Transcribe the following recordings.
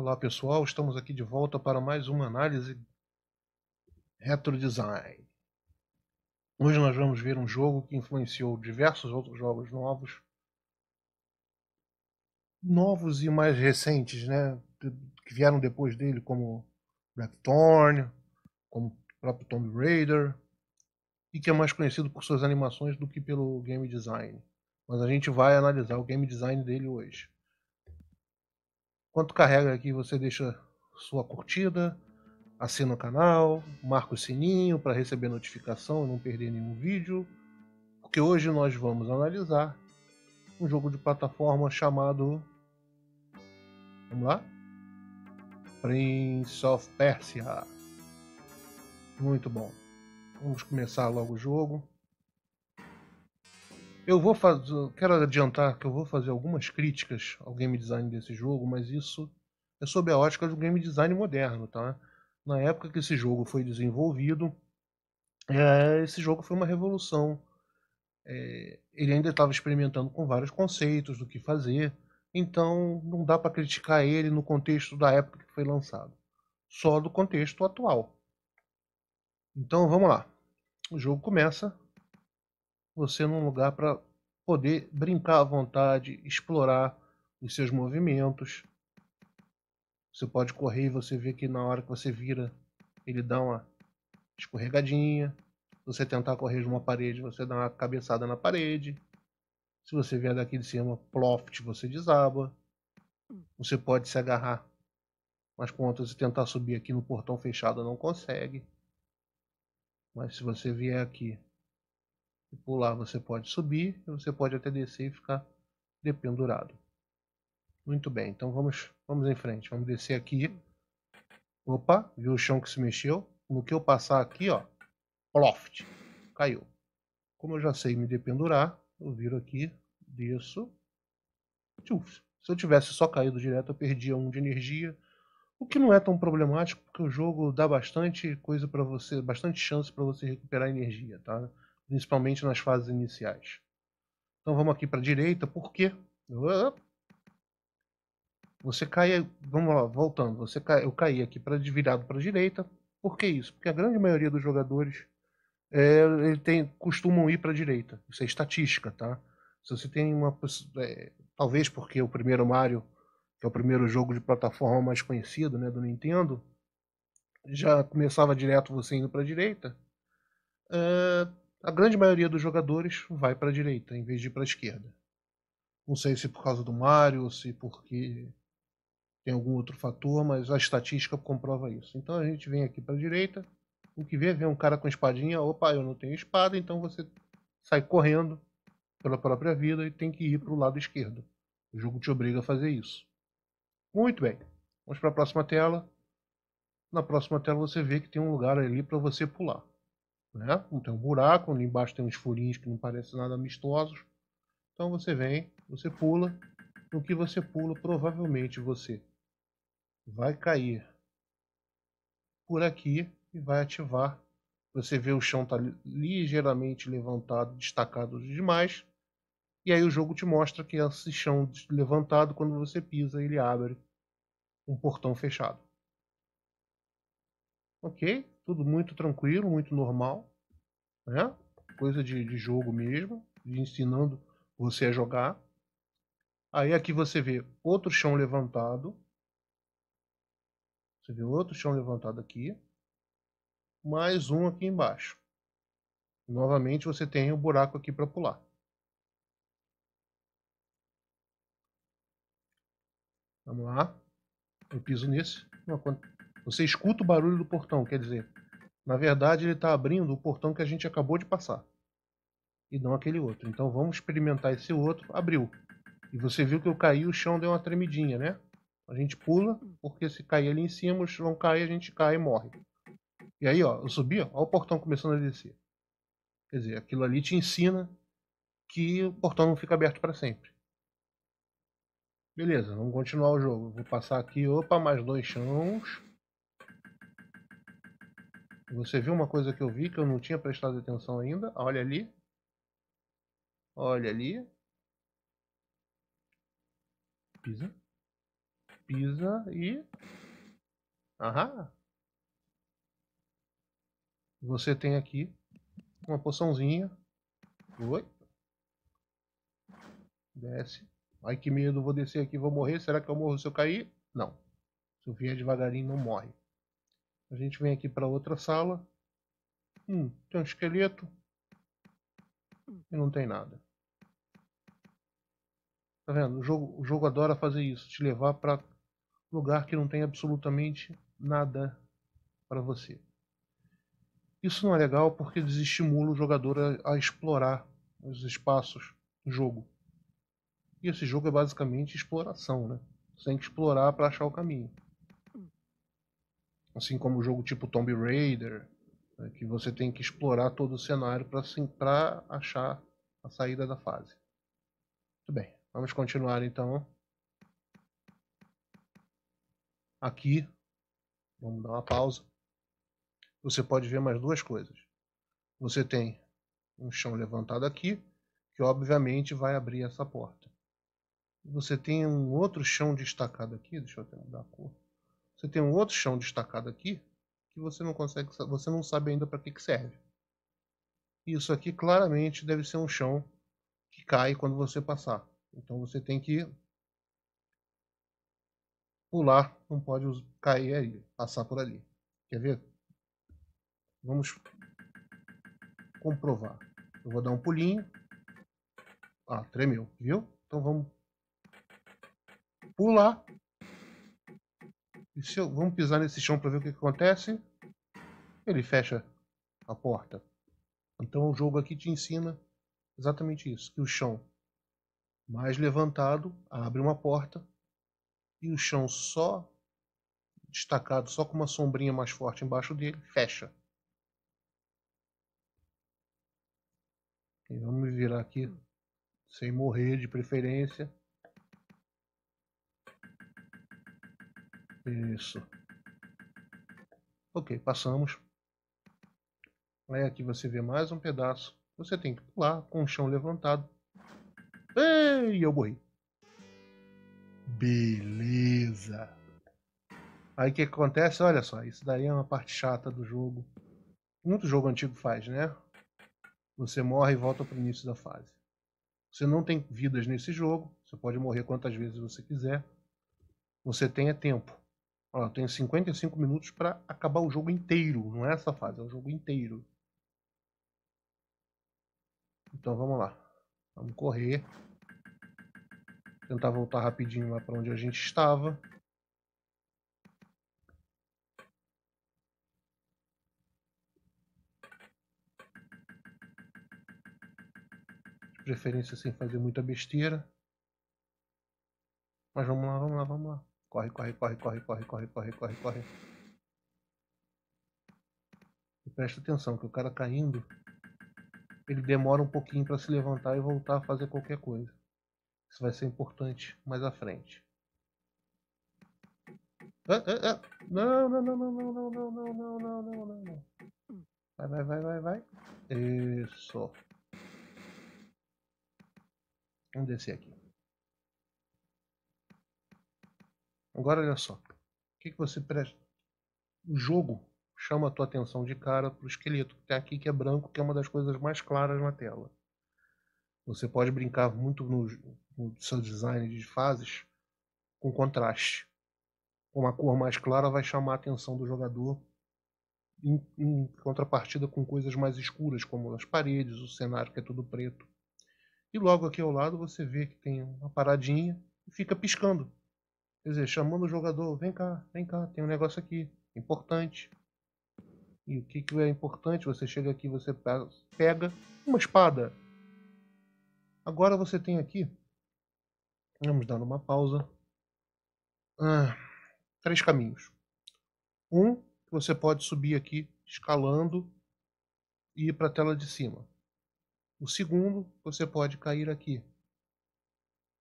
Olá pessoal, estamos aqui de volta para mais uma análise retro design. Hoje nós vamos ver um jogo que influenciou diversos outros jogos novos, novos e mais recentes, né, que vieram depois dele, como Blackthorn, como o próprio Tomb Raider, e que é mais conhecido por suas animações do que pelo game design. Mas a gente vai analisar o game design dele hoje. Enquanto carrega aqui, você deixa sua curtida, assina o canal, marca o sininho para receber notificação e não perder nenhum vídeo, porque hoje nós vamos analisar um jogo de plataforma chamado. Vamos lá? Prince of Persia. Muito bom. Vamos começar logo o jogo. Eu vou fazer. Quero adiantar que eu vou fazer algumas críticas ao game design desse jogo, mas isso é sob a ótica do game design moderno, tá? Na época que esse jogo foi desenvolvido, é, esse jogo foi uma revolução. É, ele ainda estava experimentando com vários conceitos do que fazer, então não dá para criticar ele no contexto da época que foi lançado, só do contexto atual. Então vamos lá. O jogo começa você num lugar para poder brincar à vontade, explorar os seus movimentos. Você pode correr e você vê que na hora que você vira, ele dá uma escorregadinha. Se você tentar correr de uma parede, você dá uma cabeçada na parede. Se você vier daqui de cima, ploft, você desaba. Você pode se agarrar nas pontas e tentar subir aqui no portão fechado, não consegue. Mas se você vier aqui e pular você pode subir, e você pode até descer e ficar dependurado. Muito bem, então vamos, vamos em frente. Vamos descer aqui. Opa, viu o chão que se mexeu? No que eu passar aqui, ó, loft, caiu. Como eu já sei me dependurar, eu viro aqui, desço. se eu tivesse só caído direto, eu perdia um de energia. O que não é tão problemático, porque o jogo dá bastante coisa para você, bastante chance para você recuperar energia, tá? principalmente nas fases iniciais. Então vamos aqui para a direita, por quê? Você cai, vamos lá, voltando, você cai, eu caí aqui para virado para a direita. Por que isso? Porque a grande maioria dos jogadores é, ele tem, costumam ir para a direita. Isso é estatística, tá? Se você tem uma. É, talvez porque o primeiro Mario, que é o primeiro jogo de plataforma mais conhecido né, do Nintendo, já começava direto você indo para a direita a grande maioria dos jogadores vai para a direita em vez de ir para a esquerda. Não sei se por causa do Mario, ou se porque tem algum outro fator, mas a estatística comprova isso. Então a gente vem aqui para a direita, o que vê, vê um cara com espadinha, opa, eu não tenho espada, então você sai correndo pela própria vida e tem que ir para o lado esquerdo. O jogo te obriga a fazer isso. Muito bem, vamos para a próxima tela. Na próxima tela você vê que tem um lugar ali para você pular né? Não tem um buraco, ali embaixo tem uns furinhos que não parecem nada amistosos. Então você vem, você pula. No que você pula, provavelmente você vai cair por aqui e vai ativar. Você vê o chão tá ligeiramente levantado, destacado demais. E aí o jogo te mostra que esse chão levantado, quando você pisa, ele abre um portão fechado. Ok? Tudo muito tranquilo, muito normal né? Coisa de, de jogo mesmo, de ensinando você a jogar. Aí aqui você vê outro chão levantado. Você vê outro chão levantado aqui. Mais um aqui embaixo. Novamente você tem o um buraco aqui para pular. Vamos lá. Eu piso nesse. Você escuta o barulho do portão, quer dizer, na verdade, ele está abrindo o portão que a gente acabou de passar. E não aquele outro. Então vamos experimentar esse outro. Abriu. E você viu que eu caí, o chão deu uma tremidinha, né? A gente pula, porque se cair ali em cima, o chão cai, a gente cai e morre. E aí, ó, eu subi, ó, ó o portão começando a descer. Quer dizer, aquilo ali te ensina que o portão não fica aberto para sempre. Beleza, vamos continuar o jogo. Vou passar aqui, opa, mais dois chãos. Você viu uma coisa que eu vi que eu não tinha prestado atenção ainda? Ah, olha ali. Olha ali. Pisa. Pisa e. Aham. Você tem aqui uma poçãozinha. Oi. Desce. Ai que medo, vou descer aqui, vou morrer. Será que eu morro se eu cair? Não. Se eu vier devagarinho, não morre. A gente vem aqui para outra sala. Hum, tem um esqueleto. E não tem nada. Tá vendo? O jogo, o jogo adora fazer isso, te levar para lugar que não tem absolutamente nada para você. Isso não é legal porque desestimula o jogador a, a explorar os espaços do jogo. E esse jogo é basicamente exploração, né? Você tem que explorar para achar o caminho. Assim como o jogo tipo Tomb Raider, né, que você tem que explorar todo o cenário para assim, achar a saída da fase. Muito bem, vamos continuar então. Aqui, vamos dar uma pausa. Você pode ver mais duas coisas. Você tem um chão levantado aqui, que obviamente vai abrir essa porta. Você tem um outro chão destacado aqui, deixa eu até mudar a cor. Você tem um outro chão destacado aqui que você não consegue, você não sabe ainda para que, que serve. Isso aqui claramente deve ser um chão que cai quando você passar. Então você tem que pular, não pode cair ali, passar por ali. Quer ver? Vamos comprovar. Eu vou dar um pulinho. Ah, tremeu, viu? Então vamos pular eu, vamos pisar nesse chão para ver o que, que acontece. Ele fecha a porta. Então o jogo aqui te ensina exatamente isso, que o chão mais levantado abre uma porta e o chão só destacado, só com uma sombrinha mais forte embaixo dele, fecha. E vamos virar aqui sem morrer de preferência. Isso. Ok, passamos. Aí aqui você vê mais um pedaço. Você tem que pular com o chão levantado. E eu morri. Beleza. Aí o que acontece? Olha só, isso daí é uma parte chata do jogo. Muito jogo antigo faz, né? Você morre e volta para o início da fase. Você não tem vidas nesse jogo. Você pode morrer quantas vezes você quiser. Você tem é tempo. Olha, eu tenho 55 minutos para acabar o jogo inteiro. Não é essa fase, é o jogo inteiro. Então vamos lá. Vamos correr. Tentar voltar rapidinho lá para onde a gente estava. De preferência sem fazer muita besteira. Mas vamos lá, vamos lá, vamos lá. Corre, corre, corre, corre, corre, corre, corre, corre, corre. E presta atenção, que o cara caindo, ele demora um pouquinho para se levantar e voltar a fazer qualquer coisa. Isso vai ser importante mais à frente. Ah, ah, ah. Não, não, não, não, não, não, não, não, não, não, não, não, não. Vai, vai, vai, vai, vai. Isso. Vamos descer aqui. Agora olha só. O que, que você presta? O jogo chama a tua atenção de cara para o esqueleto que tem tá aqui que é branco, que é uma das coisas mais claras na tela. Você pode brincar muito no, no seu design de fases com contraste. Uma cor mais clara vai chamar a atenção do jogador em, em, contrapartida com coisas mais escuras, como as paredes, o cenário que é tudo preto. E logo aqui ao lado você vê que tem uma paradinha e fica piscando. Quer dizer, chamando o jogador, vem cá, vem cá, tem um negócio aqui, importante. E o que, que é importante? Você chega aqui, você pega uma espada. Agora você tem aqui. Vamos dar uma pausa. Ah, três caminhos. Um, você pode subir aqui escalando e ir para a tela de cima. O segundo, você pode cair aqui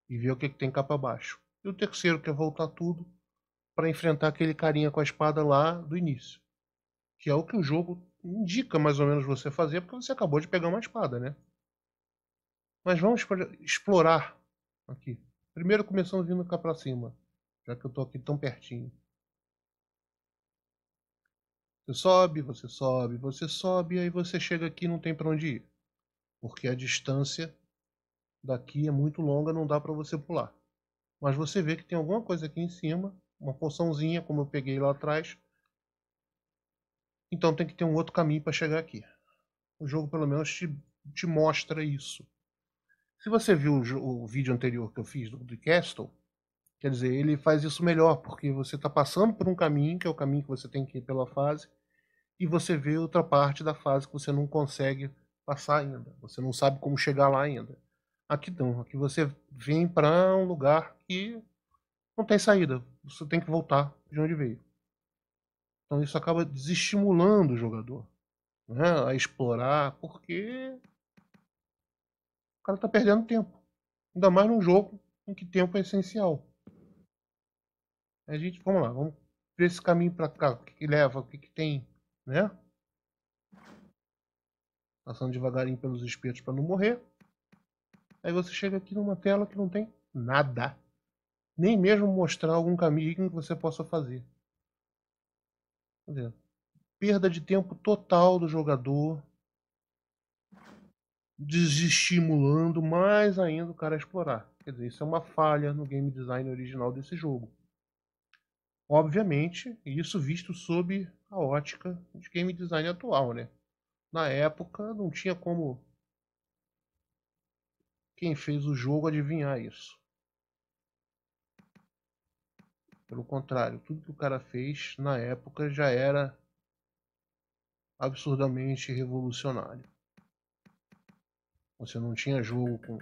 e ver o que, que tem cá para baixo e o terceiro quer é voltar tudo para enfrentar aquele carinha com a espada lá do início. Que é o que o jogo indica mais ou menos você fazer, porque você acabou de pegar uma espada, né? Mas vamos explorar aqui. Primeiro começando vindo cá para cima, já que eu tô aqui tão pertinho. Você sobe, você sobe, você sobe, aí você chega aqui e não tem para onde ir. Porque a distância daqui é muito longa, não dá para você pular mas você vê que tem alguma coisa aqui em cima, uma porçãozinha, como eu peguei lá atrás. Então tem que ter um outro caminho para chegar aqui. O jogo pelo menos te, te mostra isso. Se você viu o, o vídeo anterior que eu fiz do, do Castle, quer dizer, ele faz isso melhor, porque você está passando por um caminho, que é o caminho que você tem que ir pela fase, e você vê outra parte da fase que você não consegue passar ainda. Você não sabe como chegar lá ainda. Aqui não. Aqui você vem para um lugar que não tem saída. Você tem que voltar de onde veio. Então isso acaba desestimulando o jogador né, a explorar, porque o cara está perdendo tempo. Ainda mais num jogo em que tempo é essencial. A gente, vamos lá, vamos ver esse caminho para cá, o que, que leva, o que, que tem, né? Passando devagarinho pelos espetos para não morrer. Aí você chega aqui numa tela que não tem nada. Nem mesmo mostrar algum caminho que você possa fazer. Perda de tempo total do jogador. Desestimulando mais ainda o cara a explorar. Quer dizer, isso é uma falha no game design original desse jogo. Obviamente, isso visto sob a ótica de game design atual, né? Na época não tinha como quem fez o jogo adivinhar isso. Pelo contrário, tudo que o cara fez na época já era absurdamente revolucionário. Você não tinha jogo com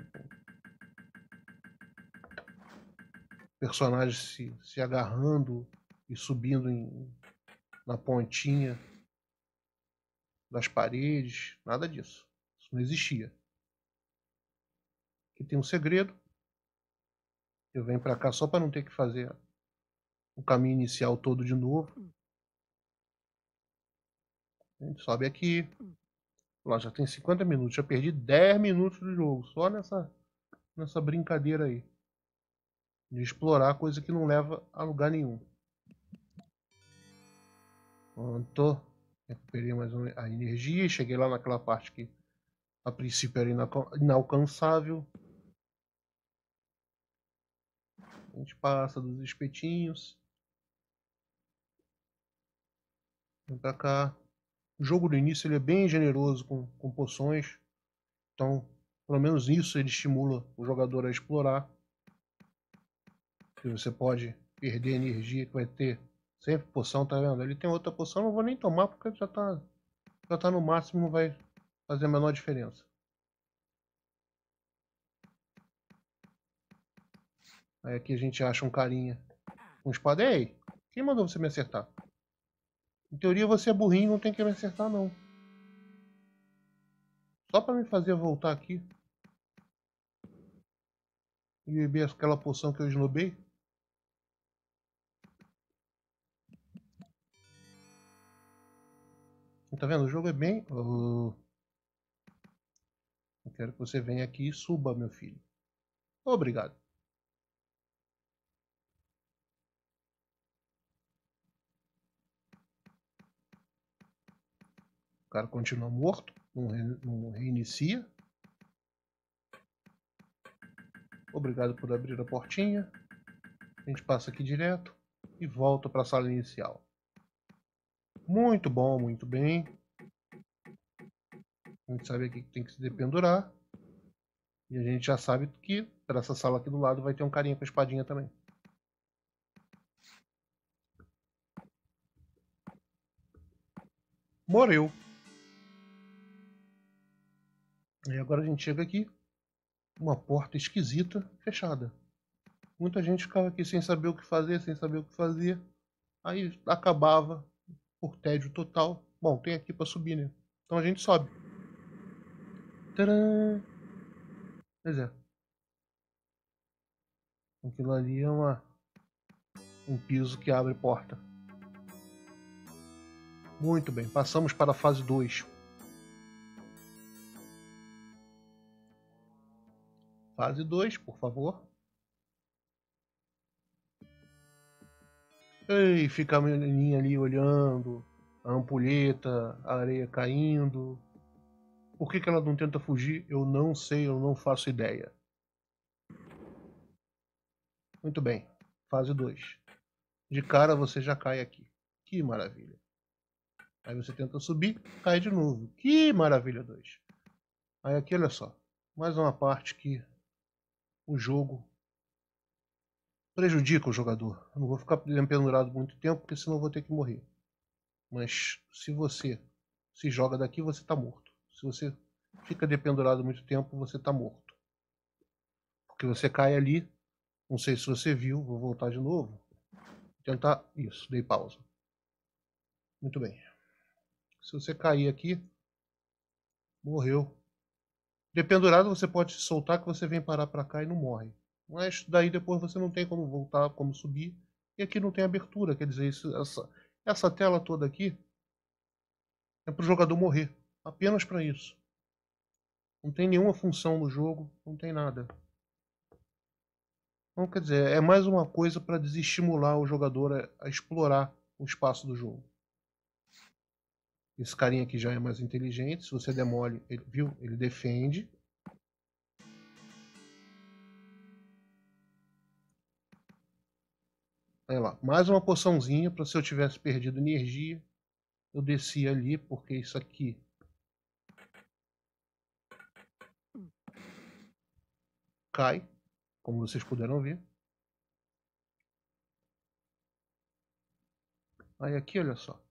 personagens se, se agarrando e subindo em, na pontinha das paredes, nada disso. Isso não existia que tem um segredo. Eu venho para cá só para não ter que fazer o caminho inicial todo de novo. Hum. A gente sobe aqui. Hum. Lá já tem 50 minutos, já perdi 10 minutos do jogo só nessa nessa brincadeira aí de explorar coisa que não leva a lugar nenhum. Pronto. Recuperei mais a energia. Cheguei lá naquela parte que a princípio era inalcançável. A gente passa dos espetinhos. Vem pra cá. O jogo no início ele é bem generoso com, com poções. Então, pelo menos isso ele estimula o jogador a explorar. Que você pode perder energia que vai ter sempre poção, tá vendo? Ele tem outra poção, não vou nem tomar porque já tá, já tá no máximo, não vai fazer a menor diferença. Aí aqui a gente acha um carinha com um espada. Ei, quem mandou você me acertar? Em teoria você é burrinho não tem que me acertar não. Só pra me fazer voltar aqui. E beber aquela poção que eu esnobei. Tá vendo? O jogo é bem... Eu quero que você venha aqui e suba, meu filho. Obrigado. cara continua morto, não, não reinicia. Obrigado por abrir a portinha. A gente passa aqui direto e volta para a sala inicial. Muito bom, muito bem. A gente sabe aqui que tem que se dependurar. E a gente já sabe que para essa sala aqui do lado vai ter um carinha com a espadinha também. Morreu. Aí agora a gente chega aqui, uma porta esquisita, fechada. Muita gente ficava aqui sem saber o que fazer, sem saber o que fazer. Aí acabava por tédio total. Bom, tem aqui para subir, né? Então a gente sobe. Tcharam! Pois é. Aquilo ali é uma, um piso que abre porta. Muito bem, passamos para a fase 2. Fase 2, por favor. Ei, fica a menininha ali olhando, a ampulheta, a areia caindo. Por que, que ela não tenta fugir? Eu não sei, eu não faço ideia. Muito bem, fase 2. De cara você já cai aqui. Que maravilha. Aí você tenta subir, cai de novo. Que maravilha 2. Aí aqui, olha só. Mais uma parte que o jogo prejudica o jogador. Eu não vou ficar pendurado muito tempo, porque senão eu vou ter que morrer. Mas se você se joga daqui, você está morto. Se você fica dependurado muito tempo, você está morto. Porque você cai ali, não sei se você viu, vou voltar de novo. Vou tentar isso, dei pausa. Muito bem. Se você cair aqui, morreu. Dependurado, você pode soltar que você vem parar para cá e não morre. Mas daí depois você não tem como voltar, como subir. E aqui não tem abertura, quer dizer, isso, essa, essa tela toda aqui é para o jogador morrer. Apenas para isso. Não tem nenhuma função no jogo, não tem nada. Então, quer dizer, é mais uma coisa para desestimular o jogador a, a explorar o espaço do jogo. Esse carinha aqui já é mais inteligente. Se você demole, ele, viu? Ele defende. Olha lá, mais uma poçãozinha para se eu tivesse perdido energia. Eu desci ali, porque isso aqui... Cai, como vocês puderam ver. Aí aqui, olha só.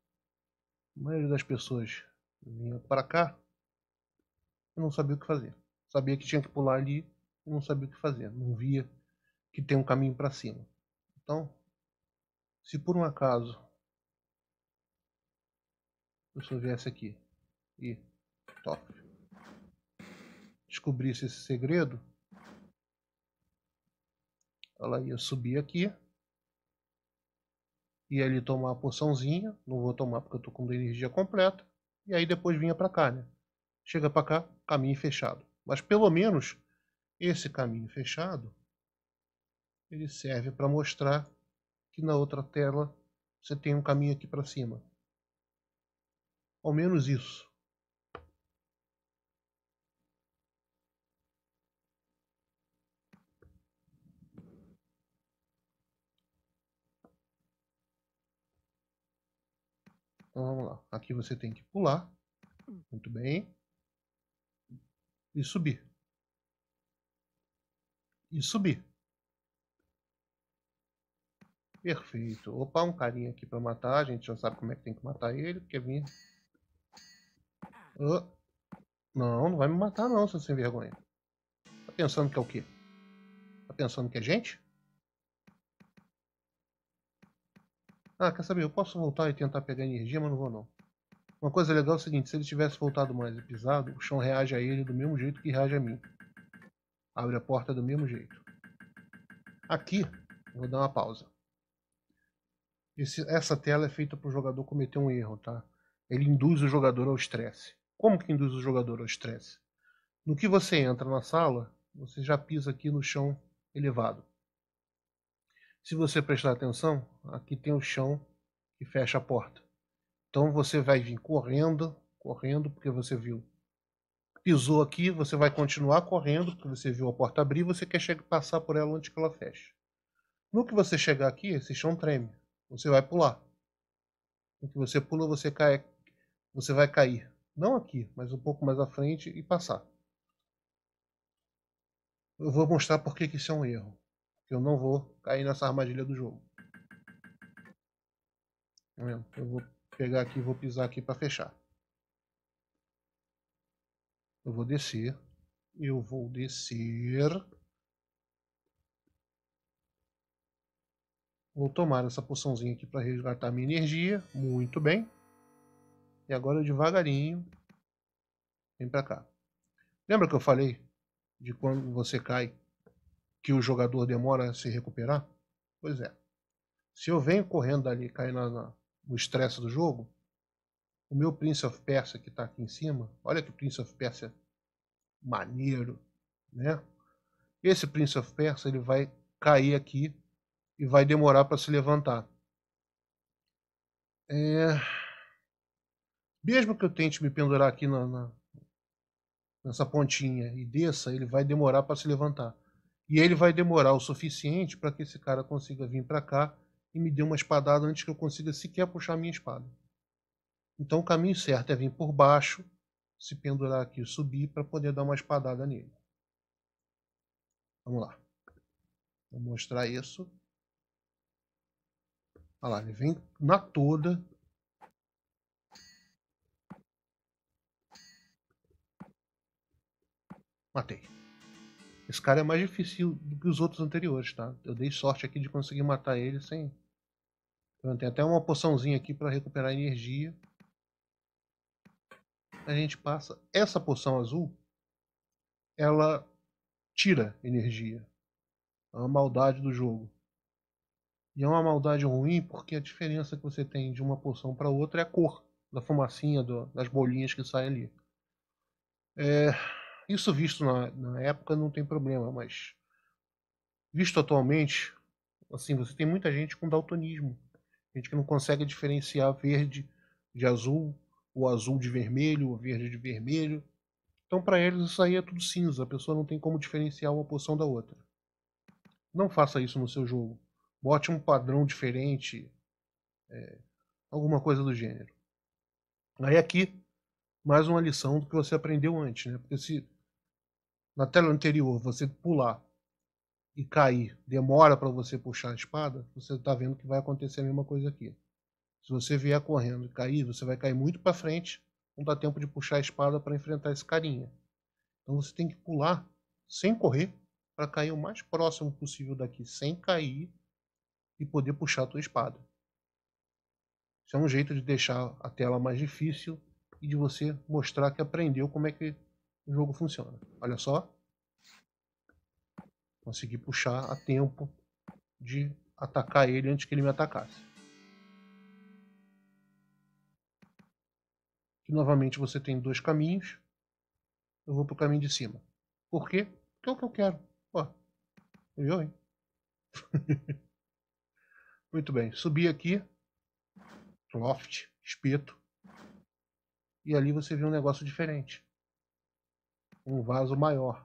A maioria das pessoas vinha para cá e não sabia o que fazer. Sabia que tinha que pular ali e não sabia o que fazer. Não via que tem um caminho para cima. Então, se por um acaso a pessoa viesse aqui e top, descobrisse esse segredo, ela ia subir aqui e ali tomar a poçãozinha, não vou tomar porque eu tô com energia completa, e aí depois vinha para cá, né? Chega para cá, caminho fechado. Mas pelo menos esse caminho fechado ele serve para mostrar que na outra tela você tem um caminho aqui para cima. Ao menos isso. Então vamos lá. Aqui você tem que pular. Muito bem. E subir. E subir. Perfeito. Opa, um carinha aqui pra matar. A gente já sabe como é que tem que matar ele. Quer vir? Oh. Ah. Não, não vai me matar não, seu sem vergonha. Tá pensando que é o quê? Tá pensando que é gente? Ah, quer saber? Eu posso voltar e tentar pegar energia, mas não vou não. Uma coisa legal é o seguinte, se ele tivesse voltado mais e pisado, o chão reage a ele do mesmo jeito que reage a mim. Abre a porta do mesmo jeito. Aqui, vou dar uma pausa. Esse, essa tela é feita para o jogador cometer um erro, tá? Ele induz o jogador ao estresse. Como que induz o jogador ao estresse? No que você entra na sala, você já pisa aqui no chão elevado. Se você prestar atenção, aqui tem o chão que fecha a porta. Então você vai vir correndo, correndo, porque você viu. Pisou aqui, você vai continuar correndo, porque você viu a porta abrir, você quer chegar, passar por ela antes que ela feche. No que você chegar aqui, esse chão treme. Você vai pular. No que você pula, você cai, você vai cair. Não aqui, mas um pouco mais à frente e passar. Eu vou mostrar por que isso é um erro. Eu não vou cair nessa armadilha do jogo. É eu vou pegar aqui, vou pisar aqui para fechar. Eu vou descer. Eu vou descer. Vou tomar essa poçãozinha aqui para resgatar minha energia. Muito bem. E agora devagarinho. Vem para cá. Lembra que eu falei de quando você cai que o jogador demora a se recuperar? Pois é. Se eu venho correndo ali, caindo no estresse do jogo, o meu Prince of Persia que está aqui em cima, olha que Prince of Persia maneiro, né? Esse Prince of Persia ele vai cair aqui e vai demorar para se levantar. É... Mesmo que eu tente me pendurar aqui na, na... nessa pontinha e desça, ele vai demorar para se levantar. E ele vai demorar o suficiente para que esse cara consiga vir para cá e me dê uma espadada antes que eu consiga sequer puxar minha espada. Então o caminho certo é vir por baixo, se pendurar aqui e subir para poder dar uma espadada nele. Vamos lá. Vou mostrar isso. Olha lá, ele vem na toda. Matei. Esse cara é mais difícil do que os outros anteriores, tá? Eu dei sorte aqui de conseguir matar ele sem... Pronto, tem até uma poçãozinha aqui para recuperar energia. A gente passa... Essa poção azul, ela tira energia. É uma maldade do jogo. E é uma maldade ruim porque a diferença que você tem de uma poção para outra é a cor da fumacinha, do, das bolinhas que saem ali. É... Isso visto na, na época não tem problema, mas visto atualmente, assim, você tem muita gente com daltonismo. Gente que não consegue diferenciar verde de azul, ou azul de vermelho, ou verde de vermelho. Então, para eles, isso aí é tudo cinza. A pessoa não tem como diferenciar uma porção da outra. Não faça isso no seu jogo. Bote um padrão diferente, é, alguma coisa do gênero. Aí, aqui, mais uma lição do que você aprendeu antes, né? Porque se na tela anterior você pular e cair, demora para você puxar a espada, você está vendo que vai acontecer a mesma coisa aqui. Se você vier correndo e cair, você vai cair muito para frente, não dá tempo de puxar a espada para enfrentar esse carinha. Então você tem que pular sem correr para cair o mais próximo possível daqui, sem cair e poder puxar a tua espada. Isso é um jeito de deixar a tela mais difícil e de você mostrar que aprendeu como é que o jogo funciona. Olha só. Consegui puxar a tempo de atacar ele antes que ele me atacasse. Aqui, novamente você tem dois caminhos. Eu vou pro caminho de cima. Por quê? Porque é o que eu quero. Ó, viu, hein? Muito bem, subi aqui. Loft, espeto. E ali você vê um negócio diferente um vaso maior.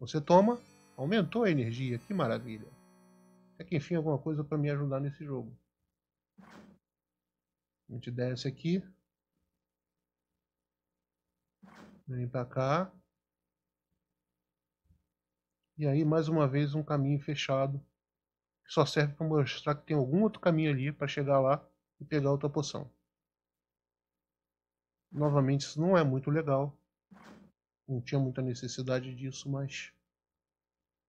Você toma, aumentou a energia, que maravilha. Até que enfim alguma coisa para me ajudar nesse jogo. A gente desce aqui. Vem para cá. E aí mais uma vez um caminho fechado. Que só serve para mostrar que tem algum outro caminho ali para chegar lá e pegar outra poção. Novamente isso não é muito legal não tinha muita necessidade disso, mas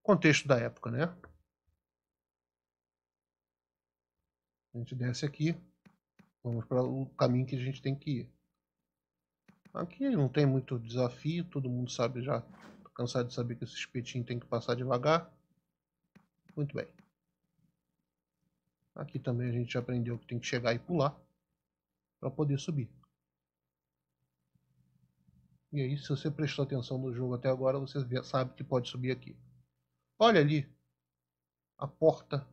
contexto da época, né? A gente desce aqui, vamos para o caminho que a gente tem que ir. Aqui não tem muito desafio, todo mundo sabe já, tô cansado de saber que esse espetinho tem que passar devagar. Muito bem. Aqui também a gente aprendeu que tem que chegar e pular para poder subir. E aí, se você prestou atenção no jogo até agora, você sabe que pode subir aqui. Olha ali a porta.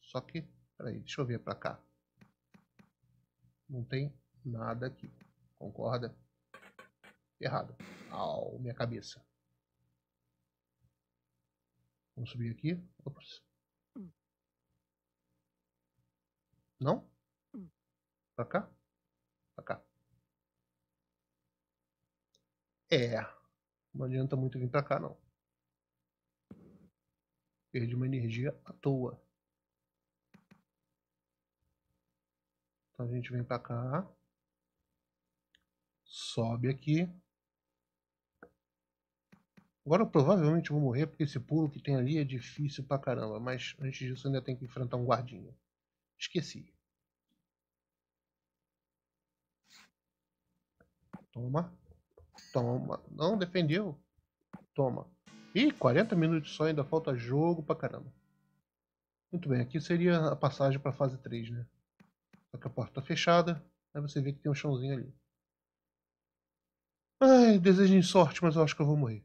Só que, peraí, deixa eu ver para cá. Não tem nada aqui. Concorda? Errado. Au, minha cabeça. Vamos subir aqui. Ops. Hum. Não? Hum. Pra cá? É. Não adianta muito vir pra cá, não. Perdi uma energia à toa. Então a gente vem pra cá. Sobe aqui. Agora eu provavelmente vou morrer porque esse pulo que tem ali é difícil pra caramba. Mas antes disso ainda tem que enfrentar um guardinha. Esqueci. Toma. Toma. Não defendeu. Toma. Ih, 40 minutos só, ainda falta jogo pra caramba. Muito bem, aqui seria a passagem pra fase 3, né? Só que a porta tá fechada. Aí você vê que tem um chãozinho ali. Ai, desejem sorte, mas eu acho que eu vou morrer.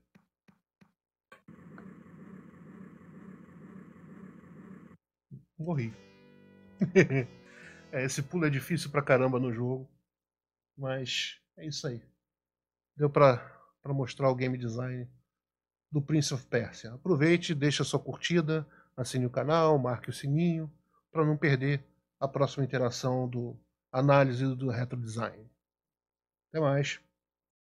Morri. é, esse pulo é difícil pra caramba no jogo. Mas é isso aí deu para mostrar o game design do Prince of Persia. Aproveite, deixa sua curtida, assine o canal, marque o sininho para não perder a próxima interação do análise do retro design. Até mais.